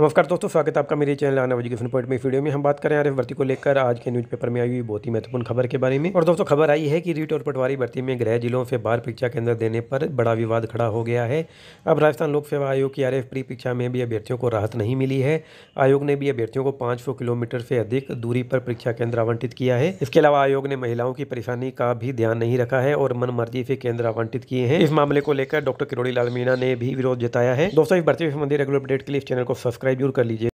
नमस्कार दोस्तों स्वागत है आपका मेरे चैनल आना एजुकेशन पॉइंट में इस वीडियो में हम बात करें आरएफ भर्ती को लेकर आज के न्यूज़पेपर में आई हुई बहुत ही महत्वपूर्ण खबर के बारे में और दोस्तों खबर आई है कि रीट और पटवारी भर्ती में गृह जिलों से बाहर परीक्षा केंद्र देने पर बड़ा विवाद खड़ा हो गया है अब राजस्थान लोक सेवा आयोग की आर प्री परीक्षा में भी अभ्यर्थियों को राहत नहीं मिली है आयोग ने भी अभ्यर्थियों को पाँच किलोमीटर से अधिक दूरी पर परीक्षा केंद्र आवंटित किया है इसके अलावा आयोग ने महिलाओं की परेशानी का भी ध्यान नहीं रखा है और मर्जी से केंद्र आवंटित किए हैं इस मामले को लेकर डॉक्टर किरोड़ी लाल मीणा ने भी विरोध जताया है दोस्तों इस भर्ती से संबंधित रेगुलर अपडेट के लिए इस चैनल को सब्सक्राइब सब्सक्राइब जरूर कर लीजिए